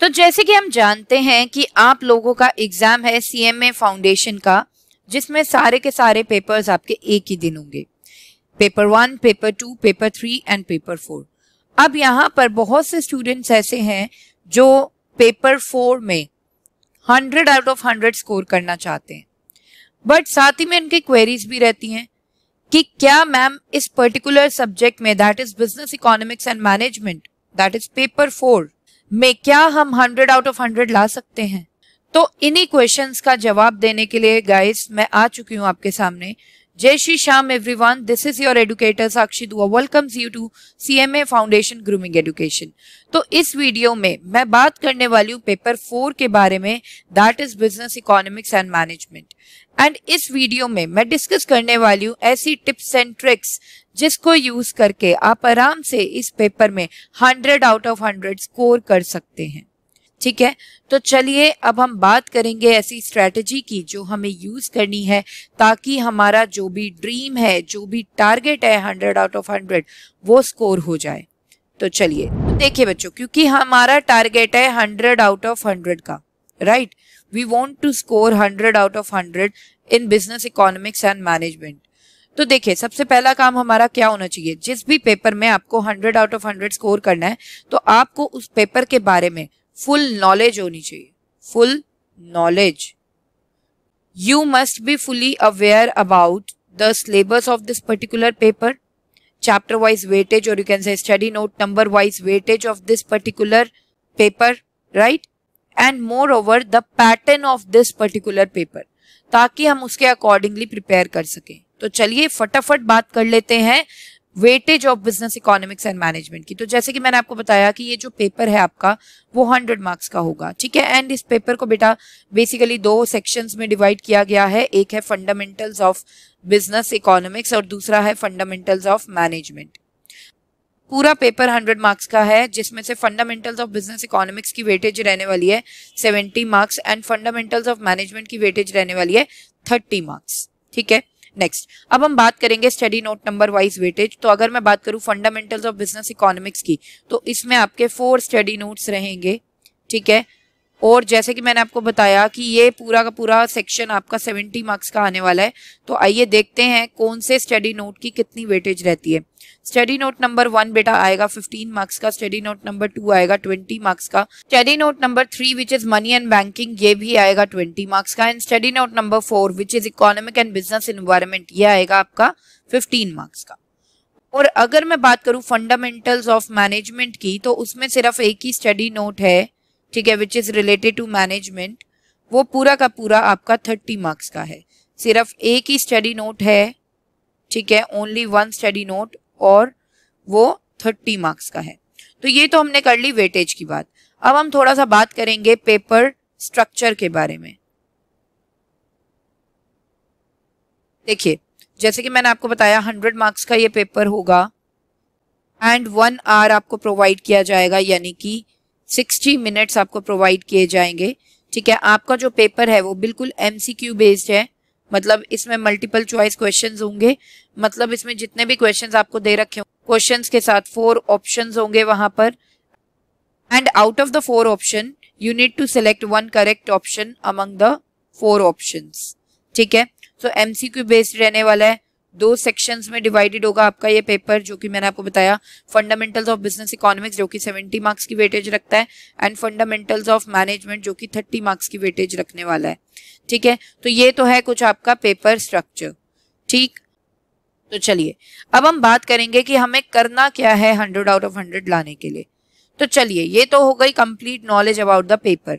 तो जैसे कि हम जानते हैं कि आप लोगों का एग्जाम है सीएमए फाउंडेशन का जिसमें सारे के सारे पेपर्स आपके एक ही दिन होंगे paper one paper two paper three and paper four अब यहाँ पर बहुत से स्टूडेंट्स ऐसे हैं जो पेपर फोर में hundred out of hundred score करना चाहते हैं बट साथ ही में उनकी क्वेरीज भी रहती हैं कि क्या मैम इस पर्टिकुलर सब्जेक्ट में that is business economics and management that is paper four में क्या हम हंड्रेड आउट ऑफ हंड्रेड ला सकते हैं तो इन्हीं क्वेश्चंस का जवाब देने के लिए गाइस मैं आ चुकी हूँ आपके सामने Jai Shri Shyam everyone this is your educator Sakshi Dua welcomes you to CMA foundation grooming education तो इस वीडियो में मैं बात करने वाली हूँ पेपर फोर के बारे में that is business economics and management and इस वीडियो में मैं डिस्कस करने वाली हूँ ऐसी टिप्स एंड ट्रिक्स जिसको यूज करके आप आराम से इस पेपर में 100 आउट ऑफ 100 स्कोर कर सकते हैं ठीक है तो चलिए अब हम बात करेंगे ऐसी स्ट्रेटजी की जो हमें यूज करनी है ताकि हमारा जो भी ड्रीम है जो भी टारगेट है 100 आउट ऑफ 100 वो स्कोर हो जाए तो चलिए तो देखिए बच्चों क्योंकि हमारा टारगेट है 100 आउट ऑफ 100 का right we want to score hundred out of hundred in business economics and management तो देखिये सबसे पहला काम हमारा क्या होना चाहिए जिस भी पेपर में आपको hundred out of hundred score करना है तो आपको उस पेपर के बारे में फुल नॉलेज होनी चाहिए full knowledge you must be fully aware about the syllabus of this particular paper chapter wise weightage और you can say study note number wise weightage of this particular paper right and moreover the pattern of this particular paper ताकि हम उसके accordingly prepare कर सकें तो चलिए फटाफट बात कर लेते हैं weightage of business economics and management की तो जैसे कि मैंने आपको बताया कि ये जो पेपर है आपका वो हंड्रेड मार्क्स का होगा ठीक है एंड इस पेपर को बेटा बेसिकली दो सेक्शंस में डिवाइड किया गया है एक है फंडामेंटल्स ऑफ बिजनेस इकोनॉमिक्स और दूसरा है फंडामेंटल्स ऑफ मैनेजमेंट पूरा पेपर हंड्रेड मार्क्स का है जिसमें से फंडामेंटल्स ऑफ बिजनेस इकोनॉमिक्स की वेटेज रहने वाली है seventy marks and fundamentals of management की वेटेज रहने वाली है थर्टी मार्क्स ठीक है नेक्स्ट अब हम बात करेंगे study note number wise weightage तो अगर मैं बात करूं फंडामेंटल्स ऑफ बिजनेस इकोनॉमिक्स की तो इसमें आपके फोर स्टडी नोट्स रहेंगे ठीक है और जैसे कि मैंने आपको बताया कि ये पूरा का पूरा सेक्शन आपका 70 मार्क्स का आने वाला है तो आइए देखते हैं कौन से स्टडी नोट की कितनी वेटेज रहती है स्टडी नोट नंबर वन बेटा आएगा 15 मार्क्स का स्टडी नोट नंबर टू आएगा 20 मार्क्स का study note number three which is money and banking ये भी आएगा 20 मार्क्स का and study note number four which is economic and business environment ये आएगा आपका फिफ्टीन मार्क्स का और अगर मैं बात करूँ फंडामेंटल्स ऑफ मैनेजमेंट की तो उसमें सिर्फ एक ही स्टडी नोट है ठीक है which is related to management वो पूरा का पूरा आपका थर्टी मार्क्स का है सिर्फ एक ही स्टडी नोट है ठीक है ओनली वन स्टडी नोट और वो थर्टी मार्क्स का है तो ये तो हमने कर ली वेटेज की बात अब हम थोड़ा सा बात करेंगे पेपर स्ट्रक्चर के बारे में देखिए जैसे कि मैंने आपको बताया हंड्रेड मार्क्स का ये पेपर होगा एंड वन आर आपको प्रोवाइड किया जाएगा यानी कि 60 मिनट्स आपको प्रोवाइड किए जाएंगे ठीक है आपका जो पेपर है वो बिल्कुल एमसीक्यू बेस्ड है मतलब इसमें मल्टीपल चॉइस क्वेश्चन होंगे मतलब इसमें जितने भी क्वेश्चन आपको दे रखे क्वेश्चन के साथ फोर ऑप्शन होंगे वहां पर and out of the four option you need to select one correct option among the four option ठीक है सो क्यू बेस्ड रहने वाला है दो सेक्शंस में डिवाइडेड होगा आपका ये पेपर जो कि मैंने आपको बताया फंडामेंटल्स ऑफ बिजनेस इकोनॉमिक्स जो कि 70 मार्क्स की वेटेज रखता है एंड फंडामेंटल्स ऑफ मैनेजमेंट जो कि 30 मार्क्स की वेटेज रखने वाला है ठीक है तो ये तो है कुछ आपका पेपर स्ट्रक्चर ठीक तो चलिए अब हम बात करेंगे कि हमें करना क्या है हंड्रेड आउट ऑफ हंड्रेड लाने के लिए तो चलिए ये तो हो गई complete knowledge about the paper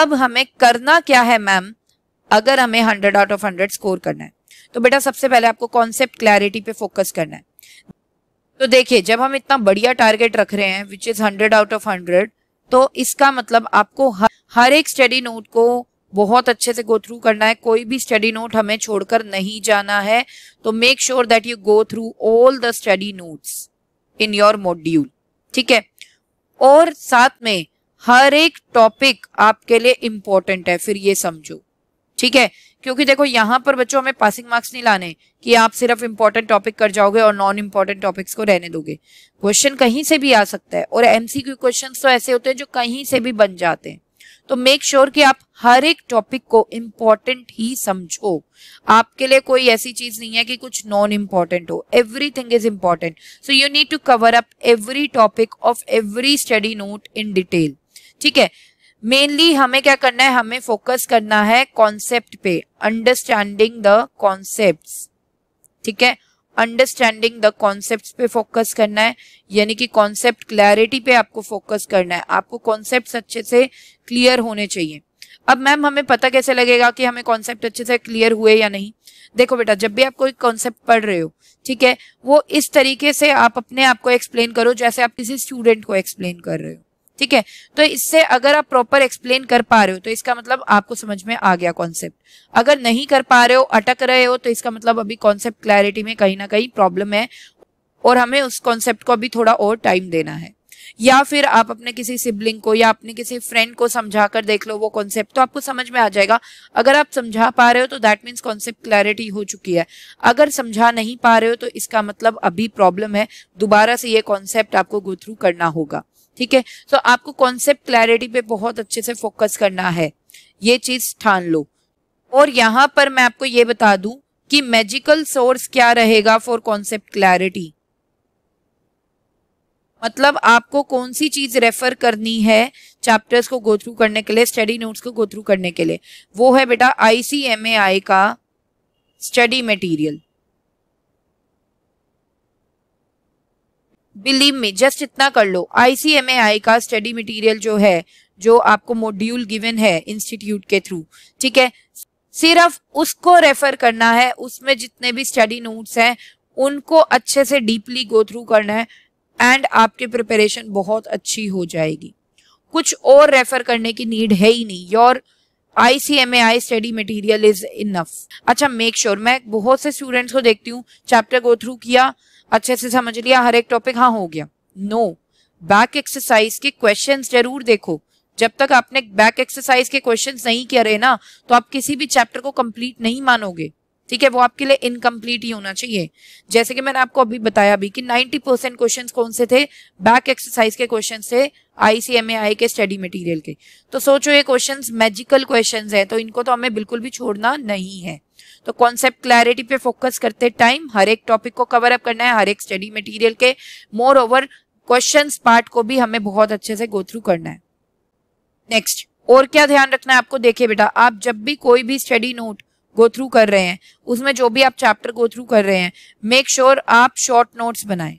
अब हमें करना क्या है मैम अगर हमें hundred out of hundred score करना है तो बेटा सबसे पहले आपको कॉन्सेप्ट क्लैरिटी पे फोकस करना है तो देखिए जब हम इतना बढ़िया टारगेट रख रहे हैं which is hundred out of hundred तो इसका मतलब आपको हर, हर एक स्टडी नोट को बहुत अच्छे से गो थ्रू करना है कोई भी स्टडी नोट हमें छोड़कर नहीं जाना है तो make sure that you go through all the study notes in your module ठीक है और साथ में हर एक टॉपिक आपके लिए इम्पोर्टेंट है फिर ये समझो ठीक है क्योंकि देखो यहाँ पर बच्चों हमें पासिंग मार्क्स नहीं लाने कि आप सिर्फ इंपॉर्टेंट टॉपिक कर जाओगे और नॉन इम्पोर्टेंट टॉपिक्स को रहने दोगे क्वेश्चन कहीं से भी आ सकता है और एमसीक्यू क्वेश्चन तो ऐसे होते हैं जो कहीं से भी बन जाते हैं तो मेक श्योर sure कि आप हर एक टॉपिक को इम्पॉर्टेंट ही समझो आपके लिए कोई ऐसी चीज नहीं है कि कुछ नॉन इम्पॉर्टेंट हो everything is important so you need to cover up every topic of every study note in detail ठीक है मेनली हमें क्या करना है हमें फोकस करना है कॉन्सेप्ट पे अंडरस्टैंडिंग द कॉन्सेप्ट ठीक है अंडरस्टैंडिंग द कॉन्सेप्ट पे फोकस करना है यानी कि कॉन्सेप्ट क्लैरिटी पे आपको फोकस करना है आपको कॉन्सेप्ट अच्छे से क्लियर होने चाहिए अब मैम हमें पता कैसे लगेगा कि हमें कॉन्सेप्ट अच्छे से क्लियर हुए या नहीं देखो बेटा जब भी आप कोई कॉन्सेप्ट पढ़ रहे हो ठीक है वो इस तरीके से आप अपने आप को एक्सप्लेन करो जैसे आप किसी स्टूडेंट को एक्सप्लेन कर रहे हो ठीक है तो इससे अगर आप प्रॉपर एक्सप्लेन कर पा रहे हो तो इसका मतलब आपको समझ में आ गया कॉन्सेप्ट अगर नहीं कर पा रहे हो अटक रहे हो तो इसका मतलब अभी कॉन्सेप्ट क्लैरिटी में कहीं ना कहीं प्रॉब्लम है और हमें उस कॉन्सेप्ट को अभी थोड़ा और टाइम देना है या फिर आप अपने किसी सिबलिंग को या अपने किसी फ्रेंड को समझा कर देख लो वो कॉन्सेप्ट तो आपको समझ में आ जाएगा अगर आप समझा पा रहे हो तो दैट मीन्स कॉन्सेप्ट क्लैरिटी हो चुकी है अगर समझा नहीं पा रहे हो तो इसका मतलब अभी प्रॉब्लम है दोबारा से ये कॉन्सेप्ट आपको गो थ्रू करना होगा ठीक है सो तो आपको कॉन्सेप्ट क्लैरिटी पे बहुत अच्छे से फोकस करना है ये चीज ठान लो और यहां पर मैं आपको ये बता दूं कि मैजिकल सोर्स क्या रहेगा फॉर कॉन्सेप्ट क्लैरिटी मतलब आपको कौन सी चीज रेफर करनी है चैप्टर्स को गो थ्रू करने के लिए स्टडी नोट्स को गो थ्रू करने के लिए वो है बेटा आईसीएमएआई का study material believe me just इतना कर लो आईसीएमएआई का स्टडी मटेरियल जो है जो आपको मॉड्यूल गिवन है इंस्टीट्यूट के थ्रू ठीक है सिर्फ उसको रेफर करना है उसमें जितने भी स्टडी नोट्स हैं उनको अच्छे से डीपली गो थ्रू करना है एंड आपकी प्रिपरेशन बहुत अच्छी हो जाएगी कुछ और रेफर करने की नीड है ही नहीं your I C M A I study material is enough अच्छा मेक श्योर sure, मैं बहुत से स्टूडेंट्स को देखती हूँ चैप्टर गो थ्रू किया अच्छे से समझ लिया हर एक टॉपिक हाँ हो गया नो बैक एक्सरसाइज के क्वेश्चन जरूर देखो जब तक आपने बैक एक्सरसाइज के क्वेश्चन नहीं किया रहे ना तो आप किसी भी चैप्टर को कंप्लीट नहीं मानोगे ठीक है वो आपके लिए इनकम्प्लीट ही होना चाहिए जैसे कि मैंने आपको अभी बताया अभी कि 90 परसेंट क्वेश्चन कौन से थे बैक एक्सरसाइज के क्वेश्चन थे आईसीएमएआई के स्टडी मटेरियल के तो सोचो ये क्वेश्चन मैजिकल क्वेश्चन है तो इनको तो हमें बिल्कुल भी छोड़ना नहीं है तो कॉन्सेप्ट क्लैरिटी पे फोकस करते टाइम हर एक टॉपिक को कवर अप करना है हर एक स्टडी मटेरियल के मोर ओवर क्वेश्चन पार्ट को भी हमें बहुत अच्छे से गो थ्रू करना है नेक्स्ट और क्या ध्यान रखना है आपको देखिए बेटा आप जब भी कोई भी स्टडी नोट गो थ्रू कर रहे हैं उसमें जो भी आप चैप्टर गो थ्रू कर रहे हैं मेक श्योर sure आप शॉर्ट नोट्स बनाए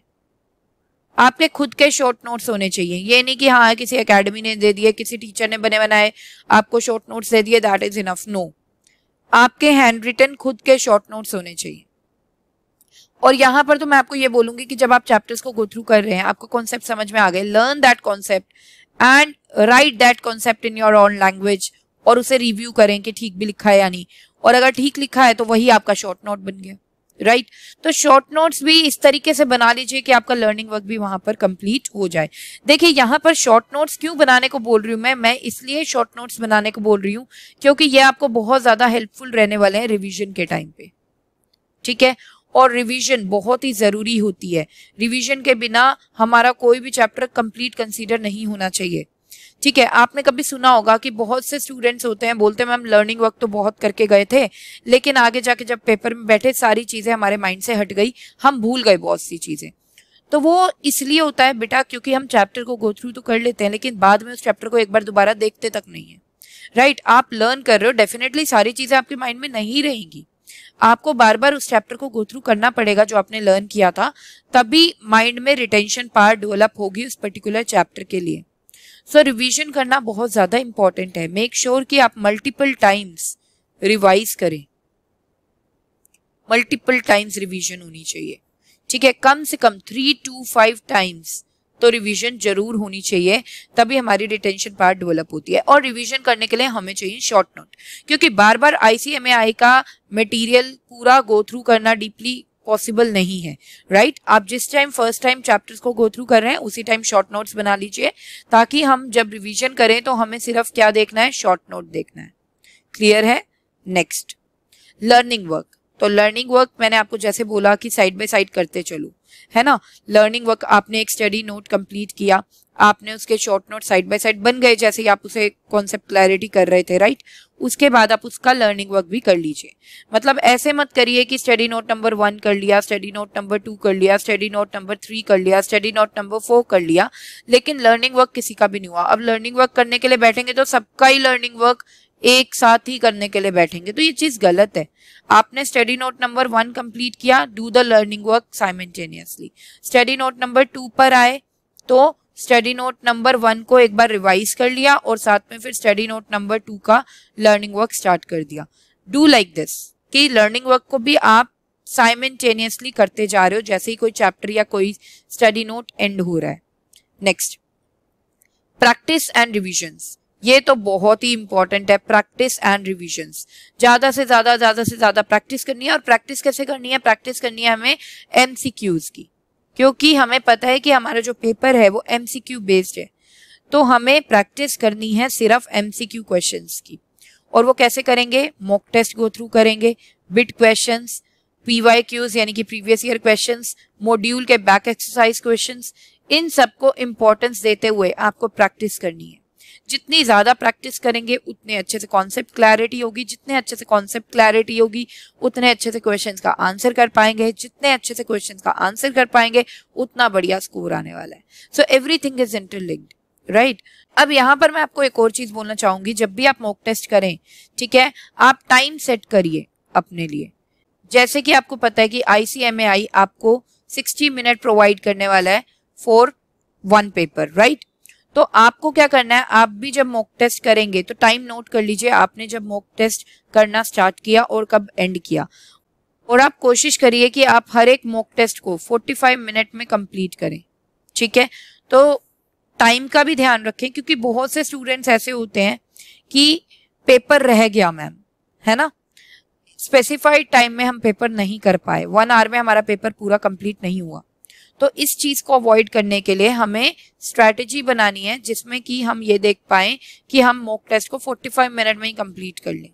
आपके खुद के शॉर्ट नोट्स होने चाहिए ये नहीं कि हाँ किसी एकेडमी ने दे दिए किसी टीचर ने बने बनाए आपको शॉर्ट नोट्स दे दिए दैट इज इनफ नो आपके हैंड रिटन खुद के शॉर्ट नोट्स होने चाहिए और यहां पर तो मैं आपको ये बोलूंगी कि जब आप चैप्टर्स को गो थ्रू कर रहे हैं आपको कॉन्सेप्ट समझ में आ गए learn that concept and write that concept in your own language और उसे रिव्यू करें कि ठीक भी लिखा है या नहीं और अगर ठीक लिखा है तो वही आपका शॉर्ट नोट बन गया राइट तो शॉर्ट नोट्स भी इस तरीके से बना लीजिए कि आपका लर्निंग वर्क भी वहां पर कंप्लीट हो जाए देखिए यहाँ पर शॉर्ट नोट्स क्यों बनाने को बोल रही हूं मैं मैं इसलिए शॉर्ट नोट्स बनाने को बोल रही हूं क्योंकि ये आपको बहुत ज़्यादा हेल्पफुल रहने वाले हैं रिविजन के टाइम पे ठीक है और रिवीजन बहुत ही ज़रूरी होती है रिवीजन के बिना हमारा कोई भी चैप्टर कंप्लीट कंसीडर नहीं होना चाहिए ठीक है आपने कभी सुना होगा कि बहुत से स्टूडेंट्स होते हैं बोलते हैं मैम लर्निंग वर्क तो बहुत करके गए थे लेकिन आगे जाके जब पेपर में बैठे सारी चीज़ें हमारे माइंड से हट गई हम भूल गए बहुत सी चीज़ें तो वो इसलिए होता है बेटा क्योंकि हम चैप्टर को गो थ्रू तो कर लेते हैं लेकिन बाद में उस चैप्टर को एक बार दोबारा देखते तक नहीं है राइट right, आप लर्न कर रहे हो डेफिनेटली सारी चीज़ें आपके माइंड में नहीं रहेंगी आपको बार बार उस चैप्टर को गो थ्रू करना पड़ेगा जो आपने लर्न किया था तभी माइंड में रिटेंशन पार्ट डेवलप होगी उस पर्टिकुलर चैप्टर के लिए सो so, रिवीजन करना बहुत ज़्यादा इम्पॉर्टेंट है मेक श्योर sure कि आप मल्टीपल टाइम्स रिवाइज करें मल्टीपल टाइम्स रिवीजन होनी चाहिए ठीक है कम से कम थ्री टू फाइव टाइम्स तो रिवीजन जरूर होनी चाहिए तभी हमारी रिटेंशन पार्ट डेवलप होती है और रिवीजन करने के लिए हमें चाहिए शॉर्ट नोट क्योंकि बार बार आईसीएमएआई का मटेरियल पूरा गो थ्रू करना डीपली पॉसिबल नहीं है राइट right? आप जिस टाइम फर्स्ट टाइम चैप्टर्स को गो थ्रू कर रहे हैं उसी टाइम शॉर्ट नोट्स बना लीजिए ताकि हम जब रिवीजन करें तो हमें सिर्फ क्या देखना है शॉर्ट नोट देखना है क्लियर है नेक्स्ट लर्निंग वर्क तो लर्निंग वर्क मैंने आपको जैसे बोला कि साइड बाय साइड करते चलो है ना लर्निंग वर्क आपने एक स्टडी नोट कंप्लीट किया आपने उसके short note side by side बन गए जैसे ही आप उसे कॉन्सेप्ट क्लैरिटी कर रहे थे राइट उसके बाद आप उसका लर्निंग वर्क भी कर लीजिए मतलब ऐसे मत करिए कि स्टडी नोट नंबर वन कर लिया स्टडी नोट नंबर टू कर लिया स्टडी नोट नंबर थ्री कर लिया स्टडी नोट नंबर फोर कर लिया लेकिन लर्निंग वर्क किसी का भी नहीं हुआ अब लर्निंग वर्क करने के लिए बैठेंगे तो सबका ही लर्निंग वर्क एक साथ ही करने के लिए बैठेंगे तो ये चीज गलत है आपने study note number one complete किया do the learning work simultaneously study note number two पर आए तो स्टडी नोट नंबर वन को एक बार रिवाइज कर लिया और साथ में फिर स्टडी नोट नंबर टू का लर्निंग वर्क स्टार्ट कर दिया डू लाइक दिस कि लर्निंग वर्क को भी आप साइमेंटेनियसली करते जा रहे हो जैसे ही कोई चैप्टर या कोई स्टडी नोट एंड हो रहा है नेक्स्ट प्रैक्टिस एंड रिविजन्स ये तो बहुत ही इंपॉर्टेंट है प्रैक्टिस एंड रिविजन ज्यादा से ज्यादा ज्यादा से ज्यादा प्रैक्टिस करनी है और प्रैक्टिस कैसे करनी है प्रैक्टिस करनी है हमें एमसीक्यूज की क्योंकि हमें पता है कि हमारा जो पेपर है वो एमसीक्यू बेस्ड है तो हमें प्रैक्टिस करनी है सिर्फ एमसीक्यू क्वेश्चंस की और वो कैसे करेंगे मॉक टेस्ट गो थ्रू करेंगे बिट क्वेश्चंस पीवाई क्यूज यानी कि प्रीवियस ईयर क्वेश्चंस मॉड्यूल के बैक एक्सरसाइज क्वेश्चंस इन सबको इम्पोर्टेंस देते हुए आपको प्रैक्टिस करनी है जितनी ज़्यादा प्रैक्टिस करेंगे उतने अच्छे से कॉन्सेप्ट क्लैरिटी होगी जितने अच्छे से कॉन्सेप्ट क्लैरिटी होगी उतने अच्छे से क्वेश्चन का आंसर कर पाएंगे जितने अच्छे से क्वेश्चन का आंसर कर पाएंगे उतना बढ़िया स्कोर आने वाला है so every is interlinked right अब यहाँ पर मैं आपको एक और चीज बोलना चाहूंगी जब भी आप मॉक टेस्ट करें ठीक है आप टाइम सेट करिए अपने लिए जैसे कि आपको पता है कि आईसीएमएआई आपको 60 मिनट प्रोवाइड करने वाला है फॉर वन पेपर राइट तो आपको क्या करना है आप भी जब मॉक टेस्ट करेंगे तो टाइम नोट कर लीजिए आपने जब मॉक टेस्ट करना स्टार्ट किया और कब एंड किया और आप कोशिश करिए कि आप हर एक मॉक टेस्ट को 45 मिनट में कंप्लीट करें ठीक है तो टाइम का भी ध्यान रखें क्योंकि बहुत से स्टूडेंट्स ऐसे होते हैं कि पेपर रह गया मैम है ना स्पेसिफाइड टाइम में हम पेपर नहीं कर पाए वन आवर में हमारा पेपर पूरा कंप्लीट नहीं हुआ तो इस चीज को अवॉइड करने के लिए हमें स्ट्रेटेजी बनानी है जिसमें कि हम ये देख पाए कि हम मॉक टेस्ट को 45 मिनट में ही कंप्लीट कर लें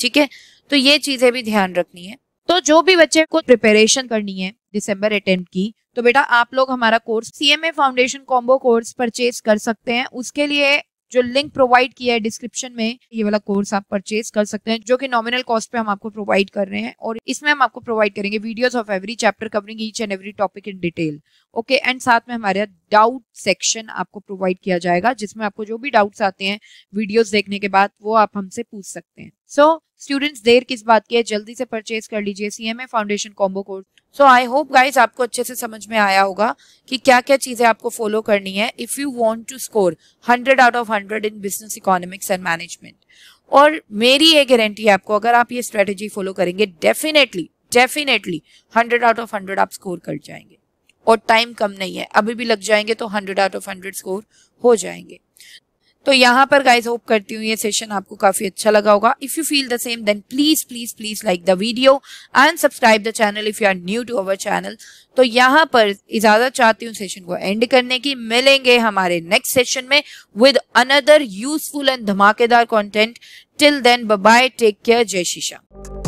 ठीक है तो ये चीजें भी ध्यान रखनी है तो जो भी बच्चे को प्रिपेरेशन करनी है दिसंबर अटेम्प्ट की तो बेटा आप लोग हमारा course CMA foundation combo course purchase कर सकते हैं उसके लिए जो लिंक प्रोवाइड किया है डिस्क्रिप्शन में ये वाला कोर्स आप परचेज कर सकते हैं जो कि नॉमिनल कॉस्ट पे हम आपको प्रोवाइड कर रहे हैं और इसमें हम आपको प्रोवाइड करेंगे videos of every chapter covering each and every topic in detail okay and साथ में हमारे डाउट सेक्शन आपको प्रोवाइड किया जाएगा जिसमें आपको जो भी डाउट्स आते हैं वीडियोज देखने के बाद वो आप हमसे पूछ सकते हैं सो so, स्टूडेंट्स देर किस बात की है जल्दी से परचेज कर लीजिए CMA foundation combo course so I hope guys आपको अच्छे से समझ में आया होगा कि क्या क्या चीजें आपको फॉलो करनी है if you want to score hundred out of hundred in business economics and management और मेरी ये गारंटी है आपको अगर आप ये स्ट्रेटेजी फॉलो करेंगे definitely definitely hundred out of hundred आप स्कोर कर जाएंगे और टाइम कम नहीं है अभी भी लग जाएंगे तो hundred out of hundred score हो जाएंगे तो यहाँ पर गाइज होप करती हूँ ये सेशन आपको काफी अच्छा लगा होगा if you feel the same then please please please like the video and subscribe the channel if you are new to our channel तो यहाँ पर इजाजत चाहती हूँ सेशन को एंड करने की मिलेंगे हमारे नेक्स्ट सेशन में विद अनदर यूजफुल एंड धमाकेदार content till then bye take care जय शीशा